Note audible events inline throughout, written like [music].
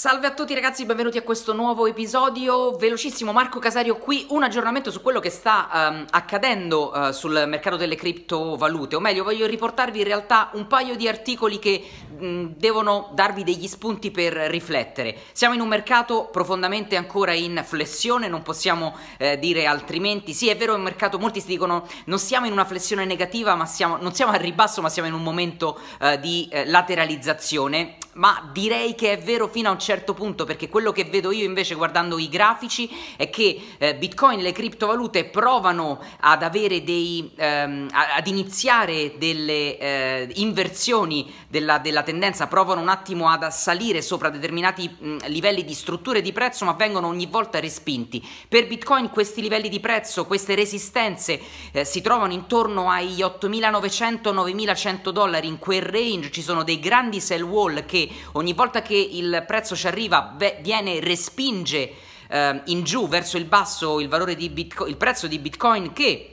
Salve a tutti ragazzi, benvenuti a questo nuovo episodio. Velocissimo, Marco Casario qui, un aggiornamento su quello che sta um, accadendo uh, sul mercato delle criptovalute, o meglio voglio riportarvi in realtà un paio di articoli che mh, devono darvi degli spunti per riflettere. Siamo in un mercato profondamente ancora in flessione, non possiamo eh, dire altrimenti. Sì, è vero, è un mercato, molti si dicono non siamo in una flessione negativa, ma siamo, non siamo al ribasso, ma siamo in un momento eh, di eh, lateralizzazione ma direi che è vero fino a un certo punto perché quello che vedo io invece guardando i grafici è che eh, Bitcoin e le criptovalute provano ad avere dei ehm, ad iniziare delle eh, inversioni della, della, tendenza, provano un attimo ad assalire sopra determinati mh, mm, livelli di strutture di prezzo, ma vengono ogni volta respinti. Per Bitcoin questi livelli di prezzo, queste resistenze eh, si trovano intorno ai 8900-9100 dollari in quel range, ci sono dei grandi sell wall che ogni volta che il prezzo ci arriva viene respinge eh, in giù verso il basso il, Bitcoin, il prezzo di Bitcoin che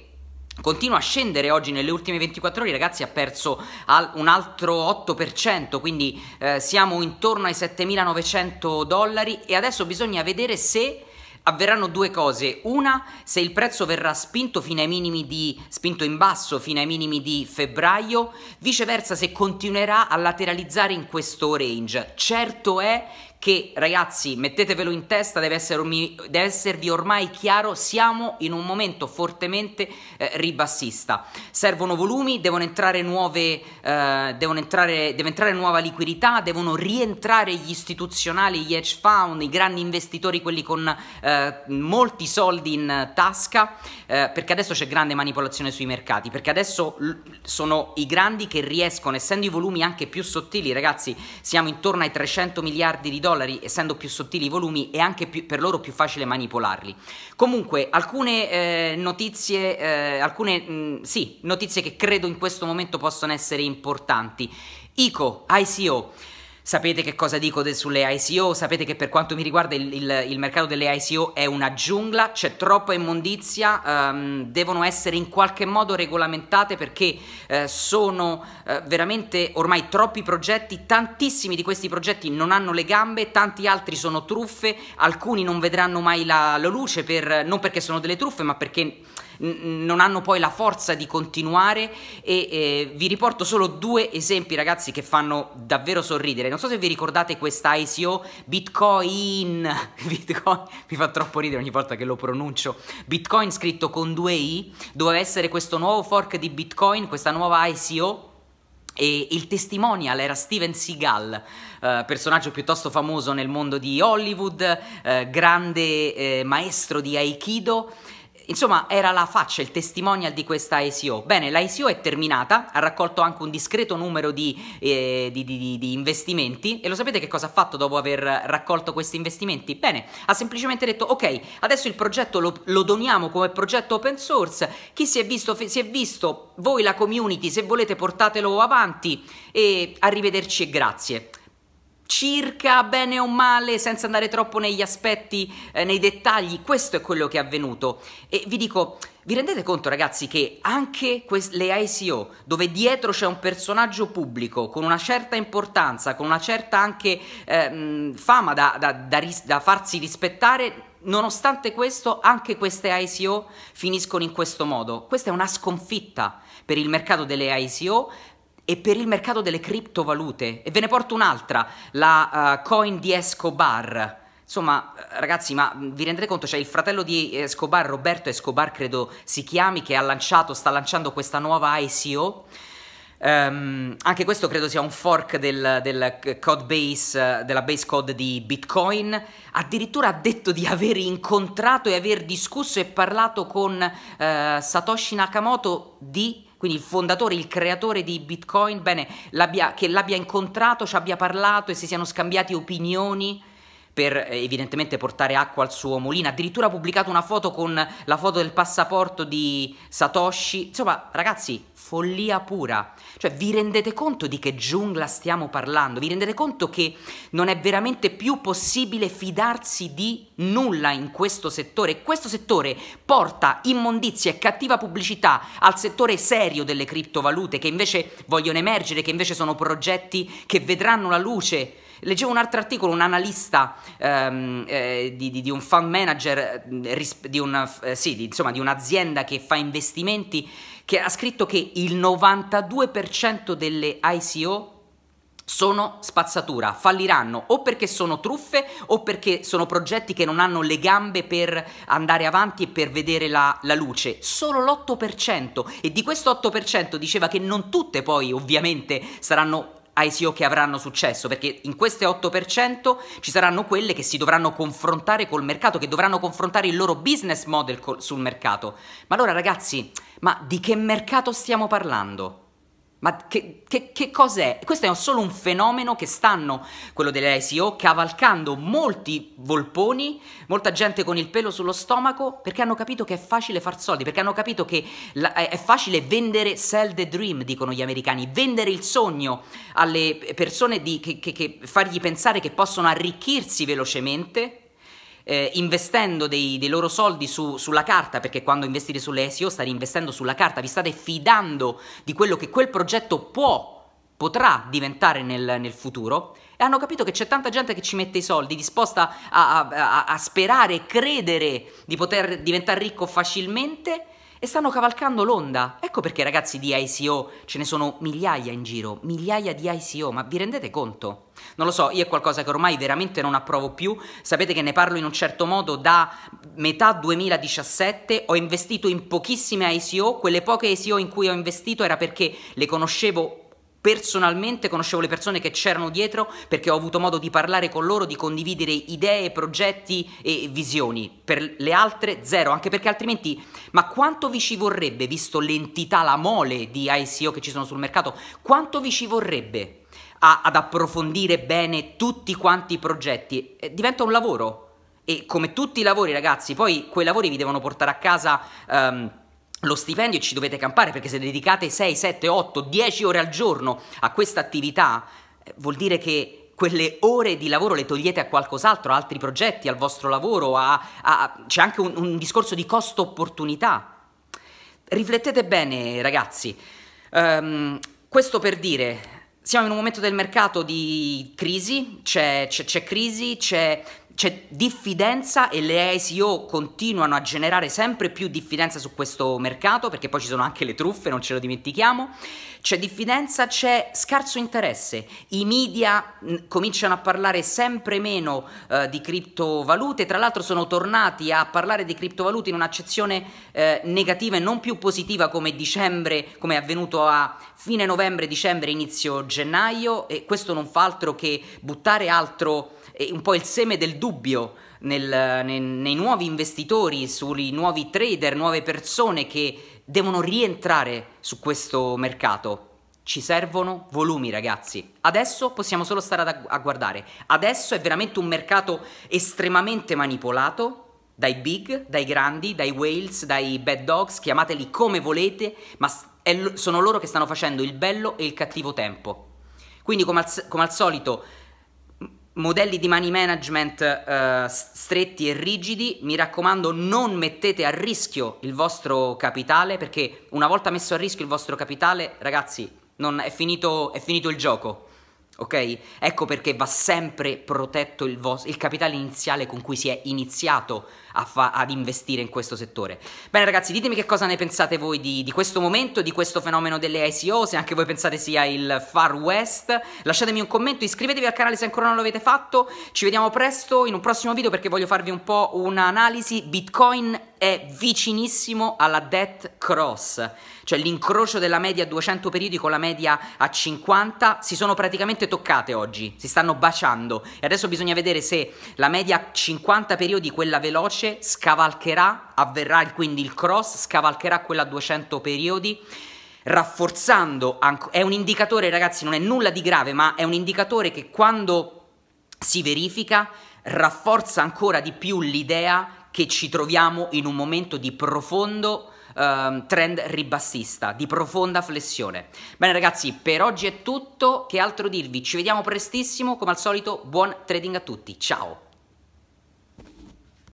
Continua a scendere oggi nelle ultime 24 ore, ragazzi, ha perso un altro 8%, quindi eh, siamo intorno ai 7.900 dollari e adesso bisogna vedere se avverranno due cose. Una, se il prezzo verrà spinto fino ai minimi di spinto in basso fino ai minimi di febbraio, viceversa se continuerà a lateralizzare in questo range. Certo è che ragazzi mettetevelo in testa, deve, essermi, deve esservi ormai chiaro, siamo in un momento fortemente eh, ribassista. Servono volumi, devono entrare nuove, eh, devono entrare, deve entrare nuova liquidità, devono rientrare gli istituzionali, gli hedge fund, i grandi investitori, quelli con eh, molti soldi in tasca, eh, perché adesso c'è grande manipolazione sui mercati, perché adesso sono i grandi che riescono, essendo i volumi anche più sottili, ragazzi, siamo intorno ai 300 miliardi di dollari, dollari, essendo più sottili i volumi, è anche più, per loro più facile manipolarli. Comunque, alcune eh, notizie, eh, alcune mh, mm, sì, notizie che credo in questo momento possono essere importanti. ICO, ICO sapete che cosa dico de- sulle ICO, sapete che per quanto mi riguarda il, il, il mercato delle ICO è una giungla, c'è troppa immondizia, ehm, devono essere in qualche modo regolamentate perché eh, sono eh, veramente ormai troppi progetti, tantissimi di questi progetti non hanno le gambe, tanti altri sono truffe, alcuni non vedranno mai la, la luce per, non perché sono delle truffe ma perché non hanno poi la forza di continuare e eh, vi riporto solo due esempi ragazzi che fanno davvero sorridere. Non so se vi ricordate questa ICO Bitcoin, [laughs] Bitcoin mi fa troppo ridere ogni volta che lo pronuncio, Bitcoin scritto con due i, doveva essere questo nuovo fork di Bitcoin, questa nuova ICO e il testimonial era Steven Seagal, eh, personaggio piuttosto famoso nel mondo di Hollywood, eh, grande eh, maestro di Aikido insomma era la faccia, il testimonial di questa ICO. Bene, la ICO è terminata, ha raccolto anche un discreto numero di, eh, di, di, di, investimenti e lo sapete che cosa ha fatto dopo aver raccolto questi investimenti? Bene, ha semplicemente detto ok, adesso il progetto lo, lo doniamo come progetto open source, chi si è visto si è visto, voi la community se volete portatelo avanti e arrivederci e grazie circa bene o male, senza andare troppo negli aspetti, eh, nei dettagli, questo è quello che è avvenuto. E vi dico, vi rendete conto ragazzi che anche le ICO, dove dietro c'è un personaggio pubblico con una certa importanza, con una certa anche eh, fama da, da, da, ris- da farsi rispettare, Nonostante questo, anche queste ICO finiscono in questo modo. Questa è una sconfitta per il mercato delle ICO, e per il mercato delle criptovalute. E ve ne porto un'altra, la uh, coin di Escobar. Insomma, eh, ragazzi, ma mm, vi rendete conto? C'è il fratello di Escobar, Roberto Escobar, credo si chiami, che ha lanciato, sta lanciando questa nuova ICO. Um, ehm, anche questo credo sia un fork del, del code base, eh, della base code di Bitcoin. Addirittura ha detto di aver incontrato e aver discusso e parlato con uh, Satoshi Nakamoto di quindi il fondatore, il creatore di Bitcoin, bene, l'abbia, che l'abbia incontrato, ci abbia parlato e si siano scambiati opinioni per eh, evidentemente portare acqua al suo mulino, addirittura ha pubblicato una foto con la foto del passaporto di Satoshi, insomma ragazzi follia pura, cioè vi rendete conto di che giungla stiamo parlando, vi rendete conto che non è veramente più possibile fidarsi di nulla in questo settore, questo settore porta immondizia e cattiva pubblicità al settore serio delle criptovalute che invece vogliono emergere, che invece sono progetti che vedranno la luce Leggevo un altro articolo, un analista ehm, eh, di, di, di, un fund manager, mm, di, un, eh, sì, insomma, di un'azienda che fa investimenti, che ha scritto che il 92% delle ICO sono spazzatura, falliranno o perché sono truffe o perché sono progetti che non hanno le gambe per andare avanti e per vedere la, la luce, solo l'8% e di questo 8% diceva che non tutte poi ovviamente saranno ai SEO che avranno successo, perché in queste 8% ci saranno quelle che si dovranno confrontare col mercato, che dovranno confrontare il loro business model col- sul mercato. Ma allora ragazzi, ma di che mercato stiamo parlando? Ma che, che, che, cos'è? Questo è solo un fenomeno che stanno, quello delle SEO, cavalcando molti volponi, molta gente con il pelo sullo stomaco, perché hanno capito che è facile far soldi, perché hanno capito che la, è facile vendere sell the dream, dicono gli americani, vendere il sogno alle persone, di, che, che fargli pensare che possono arricchirsi velocemente eh, investendo dei, dei, loro soldi su, sulla carta, perché quando investite sulle SEO state investendo sulla carta, vi state fidando di quello che quel progetto può, potrà diventare nel, nel futuro, e hanno capito che c'è tanta gente che ci mette i soldi, disposta a, a, a, a sperare, credere di poter diventare ricco facilmente, e stanno cavalcando l'onda. Ecco perché ragazzi di ICO ce ne sono migliaia in giro, migliaia di ICO, ma vi rendete conto? Non lo so, io è qualcosa che ormai veramente non approvo più, sapete che ne parlo in un certo modo da metà 2017, ho investito in pochissime ICO, quelle poche ICO in cui ho investito era perché le conoscevo Personalmente conoscevo le persone che c'erano dietro perché ho avuto modo di parlare con loro, di condividere idee, progetti e visioni. Per le altre zero, anche perché altrimenti, ma quanto vi ci vorrebbe, visto l'entità, la mole di ICO che ci sono sul mercato, quanto vi ci vorrebbe a, ad approfondire bene tutti quanti i progetti? Eh, diventa un lavoro. E come tutti i lavori, ragazzi, poi quei lavori vi devono portare a casa... Um, lo stipendio ci dovete campare perché se dedicate 6, 7, 8, 10 ore al giorno a questa attività, eh, vuol dire che quelle ore di lavoro le togliete a qualcos'altro, a altri progetti, al vostro lavoro, a, a, c'è anche un, un discorso di costo-opportunità. Riflettete bene ragazzi, um, questo per dire, siamo in un momento del mercato di crisi, c'è, c'è, c'è crisi, c'è c'è diffidenza e le ICO continuano a generare sempre più diffidenza su questo mercato perché poi ci sono anche le truffe, non ce lo dimentichiamo. C'è diffidenza, c'è scarso interesse. I media mm, cominciano a parlare sempre meno eh, di criptovalute, tra l'altro sono tornati a parlare di criptovalute in un'accezione eh, negativa e non più positiva come dicembre, come è avvenuto a fine novembre, dicembre, inizio gennaio e questo non fa altro che buttare altro eh, un po' il seme del dubbio dubbio nel, nei, nei nuovi investitori, sui nuovi trader, nuove persone che devono rientrare su questo mercato. Ci servono volumi, ragazzi. Adesso possiamo solo stare a, a guardare. Adesso è veramente un mercato estremamente manipolato dai big, dai grandi, dai whales, dai bad dogs, chiamateli come volete, ma è, sono loro che stanno facendo il bello e il cattivo tempo. Quindi, come al, come al solito, modelli di money management eh, stretti e rigidi, mi raccomando non mettete a rischio il vostro capitale perché una volta messo a rischio il vostro capitale, ragazzi, non, è, finito, è finito il gioco, ok? Ecco perché va sempre protetto il, vos- il capitale iniziale con cui si è iniziato fa- ad investire in questo settore. Bene ragazzi, ditemi che cosa ne pensate voi di, di questo momento, di questo fenomeno delle ICO, se anche voi pensate sia il Far West. Lasciatemi un commento, iscrivetevi al canale se ancora non l'avete fatto, ci vediamo presto in un prossimo video perché voglio farvi un po' un'analisi Bitcoin è vicinissimo alla death cross, cioè l'incrocio della media a 200 periodi con la media a 50, si sono praticamente toccate oggi, si stanno baciando e adesso bisogna vedere se la media a 50 periodi, quella veloce, scavalcherà, avverrà quindi il cross, scavalcherà quella a 200 periodi rafforzando, è un indicatore ragazzi, non è nulla di grave, ma è un indicatore che quando si verifica rafforza ancora di più l'idea che ci troviamo in un momento di profondo um, trend ribassista, di profonda flessione. Bene ragazzi, per oggi è tutto, che altro dirvi? Ci vediamo prestissimo, come al solito buon trading a tutti, ciao!